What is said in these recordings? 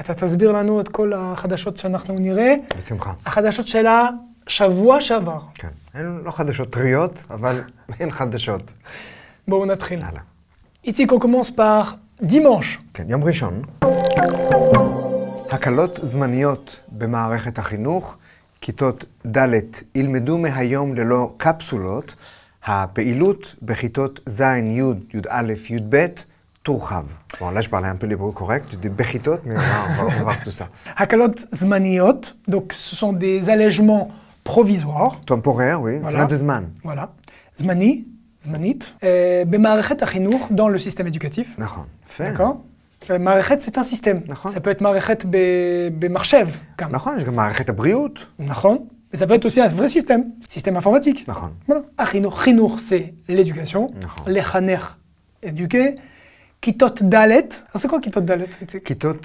אתה תסביר לנו את כל החדשות שאנחנו נראה. בשמחה. החדשות של השבוע שעבר. כן. הן לא חדשות טריות, אבל הן חדשות. בואו נתחיל. יאללה. איציק קוקומוס פח דימוש. כן, יום ראשון. הקלות זמניות במערכת החינוך, כיתות ד' ילמדו מהיום ללא קפסולות. הפעילות בכיתות ז', י', י"א, י"ב Bon, là, je parlais un peu l'hébreu correct, des Bechitot, mais on va, voir tout ça. Hakalot Zmaniot, donc ce sont des allègements provisoires. Temporaires, oui. Voilà. de « Zman. Voilà. Zmani, Zmanit. Bemarechet euh, Achinour dans le système éducatif. D'accord. Euh, Marechet » c'est un système. ça peut être Marechet » D'accord, je je dis « מערכת D'accord, Mais ça peut être aussi un vrai système, système informatique. Voilà. Achinour, c'est l'éducation. Les éduquer. כיתות C'est quoi quoi « kitot Kitot Kitot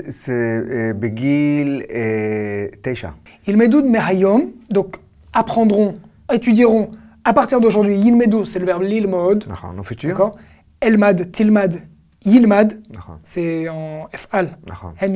c'est c'est « et Teisha. Il medud me donc apprendront, étudieront, à partir d'aujourd'hui, il medud, c'est le verbe l'ilmod. D'accord, au futur. Elmad, tilmad, yilmad, c'est en f'al. C'est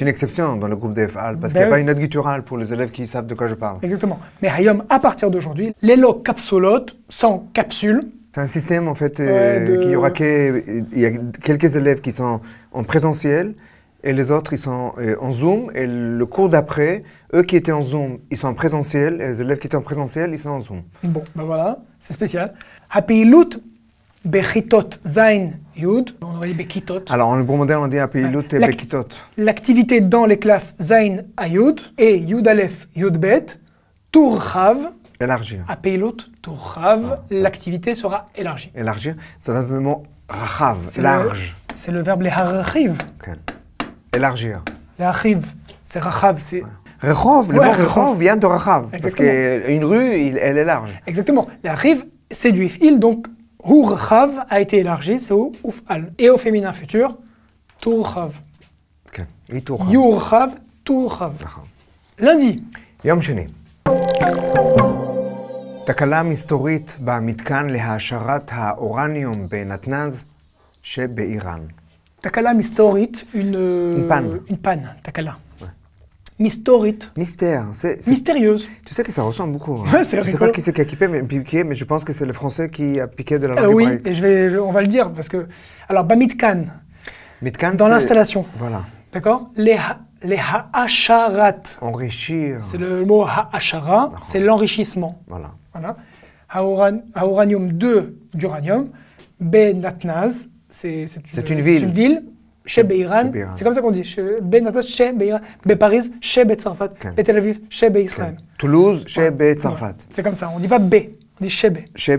une exception dans le groupe des f'al, parce ben qu'il n'y a pas une note gutturale pour les élèves qui savent de quoi je parle. Exactement. Mais hayom, à partir d'aujourd'hui, les capsulot, sans capsule, c'est un système en fait ouais, y euh, aura il y a quelques élèves qui sont en présentiel et les autres ils sont euh, en Zoom et le cours d'après, eux qui étaient en Zoom, ils sont en présentiel et les élèves qui étaient en présentiel, ils sont en Zoom. Bon, ben voilà, c'est spécial. Apeilut bechitot zain yud, on aurait dit bechitot. Alors en bon modèle on dit apeilut et bechitot. L'activité dans les classes zain ayud et yud aleph yud bet, tourchav. Élargir. Ah, ah. l'activité sera élargie. Élargir, ça va mot « rachav, large. C'est le verbe les Okay. Élargir. Leharchiv, c'est rachav, c'est. Rechov, le mot Rechov vient de Rachav. Parce qu'une rue, elle est large. Exactement. La c'est if il, donc Hu Rachav a été élargi, c'est au al ». Et au féminin futur, toukhav. Ok. Et toukhav. Yurchav, toukhav. Lundi. Yom Sheni. תקלה מסתורית במתקן להעשרת האורניום בנתנז שבאיראן. תקלה iran »« Takala mistorit », une panne, takala »,« Mystérieuse. Mystère. Mystérieuse. Tu sais que ça ressemble beaucoup. Hein. je ne sais pas qui c'est qui a piqué mais, je pense que c'est le français qui a piqué de la euh, langue euh, Oui, et on va le dire parce que. Alors, Bamitkan. Mitkan, dans l'installation. Voilà. D'accord Les, ha, les ha'asharat. Enrichir. C'est le mot ha'ashara, c'est l'enrichissement. Voilà. Voilà. Auranium 2 d'uranium. Benatnaz, c'est une, une, ville. une ville. Chez c'est comme ça qu'on dit. Benatnaz, chez Beiran. Paris, chez Betsarfat. Et Tel Aviv, chez israël Toulouse, chez Betsarfat. C'est comme ça. On ne dit pas B, on dit chez B. Chez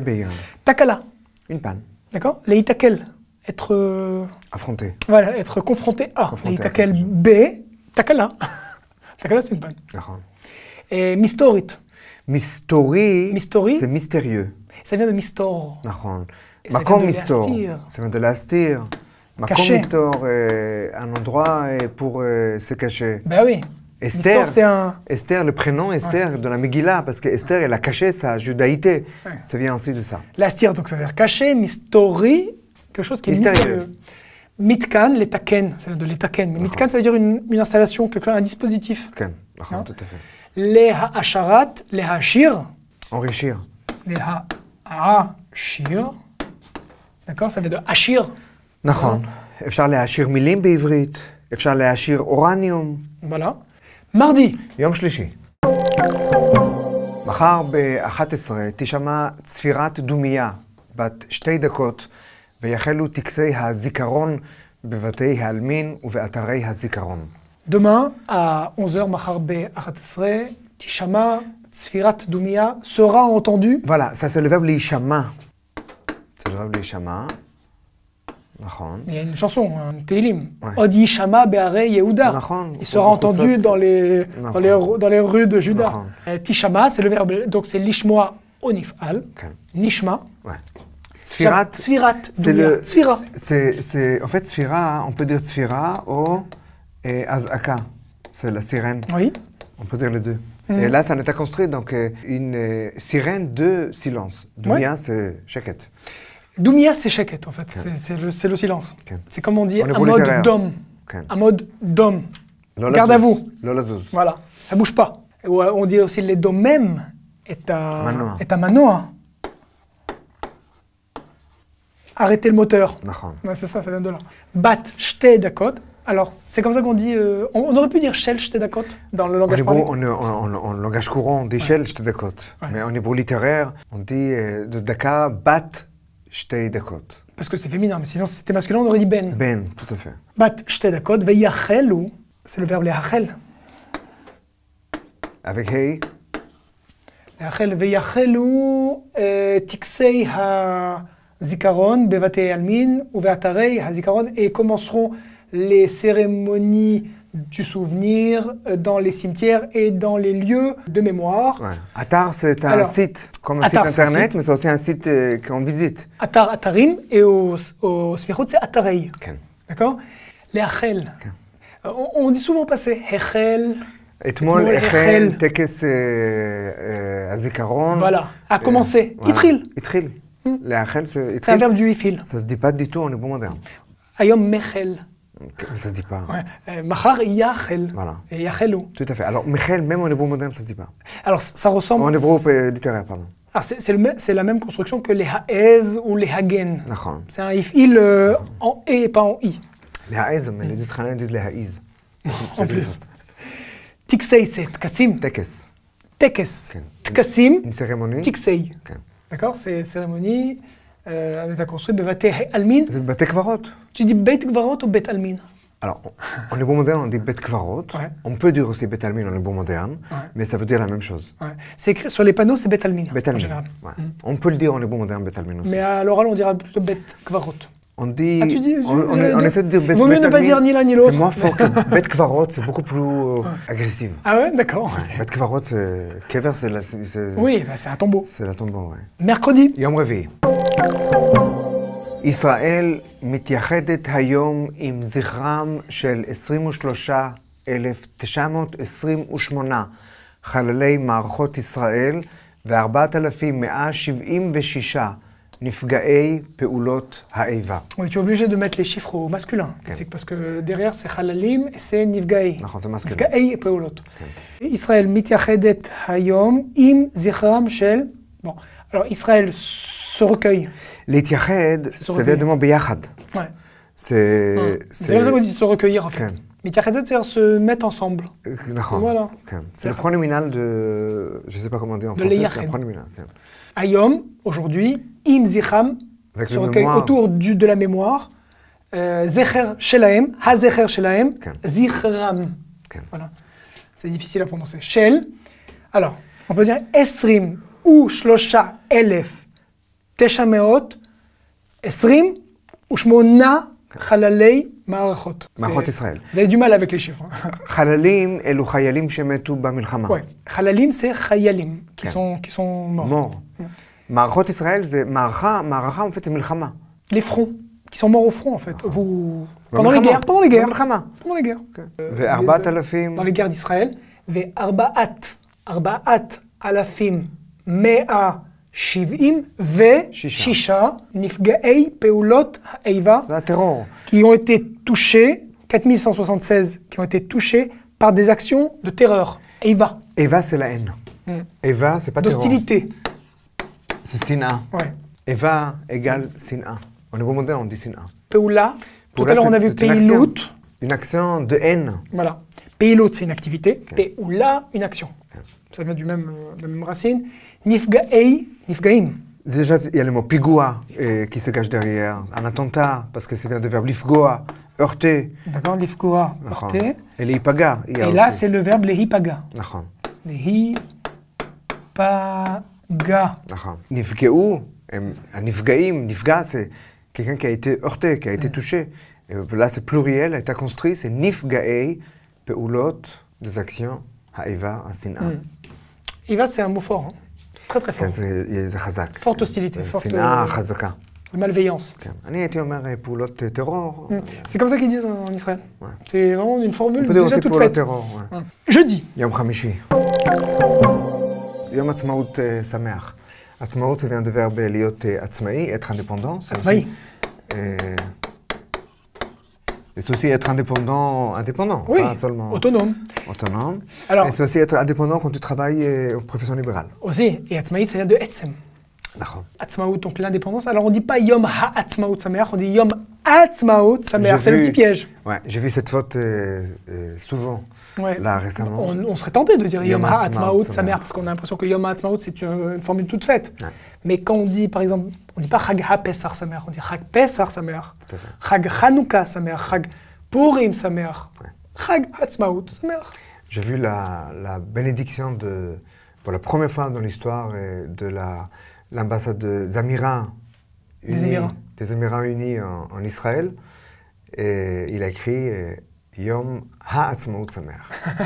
Takala. Une panne. D'accord Les Itakel. Être. Euh, Affronté. Voilà, être confronté à. Le Itakel B, Takala. takala, c'est une panne. Et Mistorit. מסתורי, מסתורי? זה ça זה מבין במסתור. נכון. מקום מסתור. זה מבין להסתיר. מקום מסתור, un endroit pour euh, se cacher. Ben oui. Esther, un... Esther, le prénom Esther de la Megillah, parce que Esther, elle a caché sa judaïté. Ça vient aussi de ça. L'astir, donc ça veut dire caché, mystery, quelque chose qui est mystérieux. Mitkan, l'étaken, ça vient de l'étaken. mitkan, ça veut dire une, installation, quelque, un dispositif. tout à fait. להעשרת, להעשיר. אורי שיר. להעשיר. דקה, זה בדיוק. עשיר. נכון. אפשר להעשיר מילים בעברית, אפשר להעשיר אורניום. בלה. מרדי. יום שלישי. מחר ב-11 תשמע צפירת דומייה בת שתי דקות, ויחלו טקסי הזיכרון בבתי העלמין ובאתרי הזיכרון. Demain, à 11h, Maharbe Ahatasre, Tishama, Sfirat Dumia sera entendu. Voilà, ça c'est le verbe Lishama. C'est le verbe Lishama. Il y a une chanson, un télim. Od Yishama Be'are Yehuda. Il sera entendu dans les, dans les, dans les rues de Juda. Euh, Tishama, c'est le verbe, donc c'est Lishmoa Onifal. Nishma. Tsfirat, Sfirat. C'est le. C'est C'est, en fait, Sfira, on peut dire Sfira au et Azaka, c'est la sirène. Oui. On peut dire les deux. Mm. Et là, ça n'est pas construit, donc euh, une euh, sirène de silence. Doumia, c'est shaket. d'umia c'est shaket en fait. C'est le, silence. C'est comme on dit, on un, mode un mode d'homme. mode d'homme. Garde à vous. Voilà, ça bouge pas. On dit aussi les dome même est à, Est à Arrêtez le moteur. c'est ça, ça vient de là. Bat, shte, d'accord. Alors, c'est comme ça qu'on dit. Euh, on, aurait pu dire shell, j'étais d'accord, dans le langage courant. En langage courant, on dit shell, j'étais d'accord. Mais en hébreu littéraire, on dit euh, de Dakar, bat, j'étais d'accord. Parce que c'est féminin, mais sinon, si c'était masculin, on aurait dit ben. Ben, tout à fait. Bat, j'étais d'accord. Veyachel, ou c'est le verbe leachel. Avec hey. Leachel, veyachel, ou euh, tiksei ha zikaron, bevate almin, ou veatarei ha zikaron, et commenceront les cérémonies du souvenir euh, dans les cimetières et dans les lieux de mémoire. Ouais. Atar, c'est un site, comme un site internet, mais c'est aussi un site euh, qu'on visite. Atar, Atarim, et au, au c'est Atarei. D'accord Les Achel. Euh, on, dit souvent passer Hechel. moi, Hechel, Tekes Azikaron. Voilà, à commencer. Itril. Itril. Hmm. c'est un verbe du Ifil. Ça se dit pas du tout au niveau moderne. Ayom Mechel. Ça se dit pas. Euh, Machar yachel. Voilà. Et euh, ou Tout à fait. Alors, Michel, même en hébreu moderne, ça se dit pas. Alors, ça ressemble. En hébreu euh, littéraire, pardon. Ah, c'est la même construction que les haez ou les hagen. C'est un if »,« il » en e et pas en i. Les haez, mais les Israéliens disent les Ha'ez. en plus. Tiksei, c'est tkassim. Tekes. Tekes. Tkassim. Une cérémonie. Tiksei. D'accord, c'est cérémonie euh, est construit Bevate Almin. C'est Bate Kvarot. Tu dis Bet Kvarot ou Bet Almin alors, en hébreu moderne, on dit Bet Kvarot. On peut dire aussi Bet Almin en hébreu moderne, mais ça veut dire la même chose. sur les panneaux, c'est Bet Almin. On peut le dire en hébreu moderne, Bet Almin aussi. Mais à l'oral, on dira plutôt Bet Kvarot. On dit. Ah, tu dis, on, on, on essaie de dire bête Vaut mieux ne pas dire ni l'un ni l'autre. C'est moins fort que bête kvarot, c'est beaucoup plus euh, agressif. Ah ouais, d'accord. Ouais, Bête kvarot, c'est. Kever, c'est la. Oui, bah, c'est un tombeau. C'est la tombeau, oui. Mercredi. Yom Revi. Israël ישראל מתייחדת היום עם זכרם של 23,928 חללי מערכות ישראל ו-4,176 Oui, tu es obligé de mettre les chiffres au masculin. Okay. Parce que derrière, c'est Halalim et c'est Nifgaei. Nifgaei et Peulot. Israël mitiachedet hayom im zichram shel. Bon, alors Israël se recueille. L'etiached, ça veut dire biyachad. Ouais. C'est. Hum. C'est C'est ça qu'on dit se recueillir en fait. Okay. c'est-à-dire se mettre ensemble. Euh, voilà. C'est le pronominal de. Je ne sais pas comment dire en français. C'est le pronominal. Hayom, aujourd'hui. Imsiham, donc le mot autour de la mémoire, euh, zehar shelahem, ha zehar shelahem, zihram. Voilà, c'est difficile à prononcer. Shel, alors on peut dire esrim ou shlosha elef »« techa esrim ou shmona chalalei »« ma arachot. Ma Ça a mal avec les chiffres. Hein. Chalalim, elu chayalim qui meurent dans Chalalim, c'est chayalim qui sont morts. Marot Israël, c'est Mara, Mara, en fait, c'est Milchama. Les fronts, qui sont morts au front, en fait. Vous... Pendant, les guerres, pendant les guerres. Pendant les guerres. Dans les guerres d'Israël. Arba'at. Arba'at alafim mea shivim ve shisha nifgaei peulot ha'eiva. Qui ont été touchés, 4176 qui ont été touchés par des actions de terreur. Eva. Eva, c'est la haine. Eva, mm. c'est pas terror. D'hostilité c'est Sina. Ouais. Eva égale Sina. On est moderne, on dit Sina. Peula, tout à l'heure on a vu Peilout. Une, action de haine. Voilà. Peilout, c'est une activité. Peula, une action. Ça vient du même, euh, de la même racine. Nifgaei, nifgaim. Déjà, il y a le mot pigua euh, qui se cache derrière. Un attentat, parce que c'est bien de verbe lifgoa, heurter. D'accord, lifgoa, heurter. Et les a. Et là, c'est le verbe l'hipaga. hipaga. Les Nifga. Nifgaou. Nifgaim, Nifga, c'est quelqu'un qui a été heurté, qui a été touché. là, c'est pluriel, est construit, c'est Nifgaei, Peulot, des actions, ha'iva, sin'a. Iva, c'est un mot fort, très très fort. Forte hostilité, forte. Sina, Chazaka. Euh, malveillance. Mm. C'est comme ça qu'ils disent en Israël. C'est vraiment une formule On peut dire déjà toute faite. Terror, Jeudi. Yom Hamishi. יום עצמאות uh, שמח. עצמאות זה דבר בלהיות uh, עצמאי, être indépendant. עצמאי. Euh, c'est aussi être indépendant, indépendant, pas seulement... autonome. Autonome. Alors, c'est aussi être indépendant quand tu travailles en euh, profession libérale. Aussi, et atmaï, c'est-à-dire de Etzem. Atzmaout, donc l'indépendance. Alors on ne dit pas Yom Ha'atzmaout Samer, on dit Yom Atzmaout Samer. C'est le petit piège. Ouais, j'ai vu cette faute euh, euh, souvent. Là, récemment. On, serait tenté de dire Yom Ha'atzmaout Samer, parce qu'on a l'impression que Yom Ha'atzmaout, c'est une, formule toute faite. Mais quand on dit, par exemple, on ne dit pas Chag HaPesar Samer, on dit Chag Pesar Samer, Chag Hanouka Samer, Chag Purim Samer, Chag Atzmaout Samer. J'ai vu la, bénédiction pour la première fois dans l'histoire de la l'ambassade des Émirats Unis, des Émirats Unis en, Israël. Et il a écrit euh, Yom Ha'atzmaut Samer.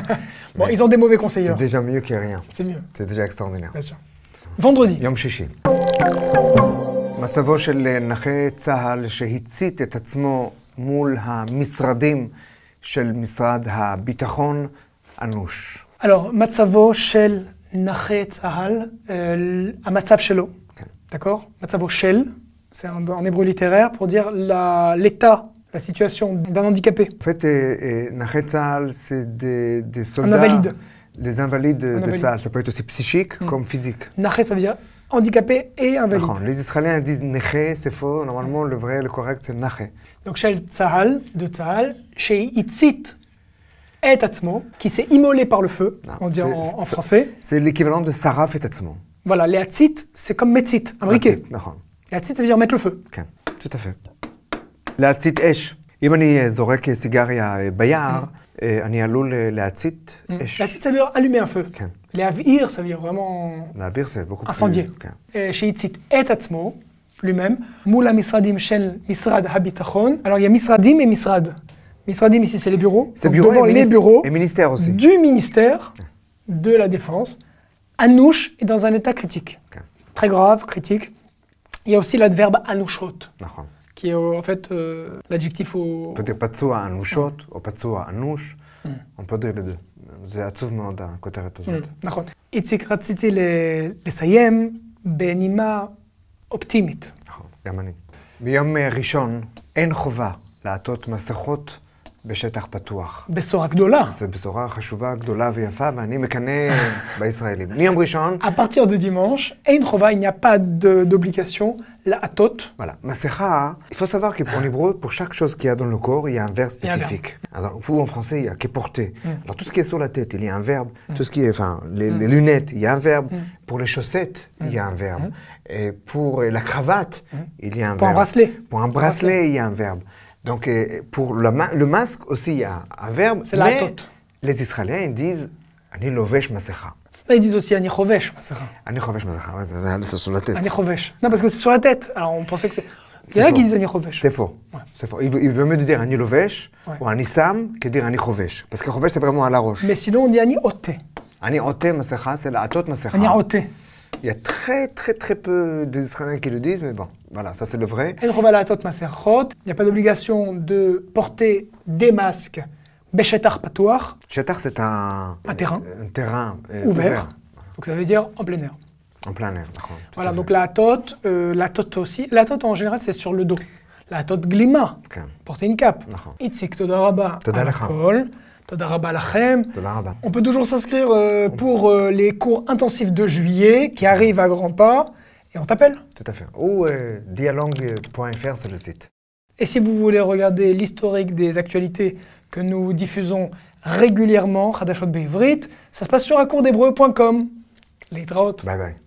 bon, ils ont des mauvais conseillers. C'est déjà mieux que rien. C'est mieux. C'est déjà extraordinaire. Bien sûr. Vendredi. Yom Shishi. מצבו של נכה צה"ל שהצית את עצמו מול המשרדים של משרד הביטחון אנוש. Alors, מצבו shel נכה Tzahal, amatzav euh, shelo, d'accord shel, c'est en hébreu littéraire pour dire l'état la situation d'un handicapé. En fait, et, Tzahal, c'est des, soldats. Les invalides de, Tzahal. Ça peut être aussi psychique hmm. comme physique. ça veut dire handicapé et invalide. Les Israéliens disent Naché, c'est faux. Normalement, le vrai, le correct, c'est Naché. Donc, shel Tzahal, de Tzahal, chez Itzit, et Atmo, qui s'est immolé par le feu, ah, on dit en, français. C'est l'équivalent de Saraf et Atmo. Voilà, les Atzit, c'est comme Metzit, américain. Les Atzit, ça veut dire mettre le feu. Ok. Tout à fait. la Atzit, Esh. Si je zorek cigare et bayar, je vais allumer les Esh. Atzit, ça veut dire allumer un feu. Okay. Avir, ça veut dire vraiment. L'Avir, c'est beaucoup incendier. plus. Incendier. Et Chez Et Atmo, lui-même, la Misradim Shel Misrad Habitachon. Alors, il y a Misradim et Misrad. Il sera dit mais si c'est les bureaux. C'est devant les bureaux. Et ministère aussi. Du ministère de la Défense. Anouche est dans un état critique. Très grave, critique. Il y a aussi l'adverbe anouchot, qui est euh, en fait euh, l'adjectif au. On peut dire à anouchot ou pas à anouche. Hmm. On peut dire les deux. C'est d'un côté זה עצוב מאוד, Et הזאת. נכון. איציק, רציתי לסיים בנימה אופטימית. נכון, גם אני. de la tête de la tête. À partir de dimanche, זו בשורה Ni en ויפה, À partir de dimanche, ראשון... הפרטיר il il faut savoir que pour l'hébreu, pour chaque chose qu'il y a dans le corps, il y a un verbe spécifique. Alors, vous, en français, il y a que porter. Mm. Alors, tout ce qui est sur la tête, il y a un verbe. Mm. Tout ce qui est, enfin, mm. les, lunettes, il y a un verbe. Pour les chaussettes, il y a un verbe. Et pour la cravate, il y a un verbe. Pour un bracelet. Pour un bracelet, il y a un verbe. Donc, euh, pour le, le masque aussi, il y a un verbe. C'est Les Israéliens, ils disent Ani lovesh masecha. Bah, ils disent aussi Ani chovesh masecha. Ani chovesh masecha, ouais, c'est sur la tête. Ani chovesh. Non, parce que c'est sur la tête. Alors, on pensait que c'est. C'est là qu'ils disent Ani chovesh. C'est faux. Ouais. C'est faux. Il veut, il mieux dire Ani lovesh ou Ani sam que dire Ani chovesh. Parce que chovesh, c'est vraiment à la roche. Mais sinon, on dit Ani ote. Ani ote masecha, c'est la atot masecha. Ani ote. Il y a très, très, très peu d'Israéliens qui le disent, mais bon. Voilà, ça c'est le vrai. Il n'y a pas d'obligation de porter des masques. patoir. Chetar, c'est un, un terrain, euh, un terrain euh, ouvert. Donc ça veut dire en plein air. En plein air, Voilà, donc la tote, euh, la tote aussi. La tote en général, c'est sur le dos. La tote glima, porter une cape. Itzik todaraba Todaraba lachem. On peut toujours s'inscrire pour les cours intensifs de juillet qui arrivent à grands pas et on t'appelle. Tout à fait. Ou euh, dialogue.fr, c'est le site. Et si vous voulez regarder l'historique des actualités que nous diffusons régulièrement, Hadashot Bevrit, ça se passe sur d'hébreu.com Les Bye bye.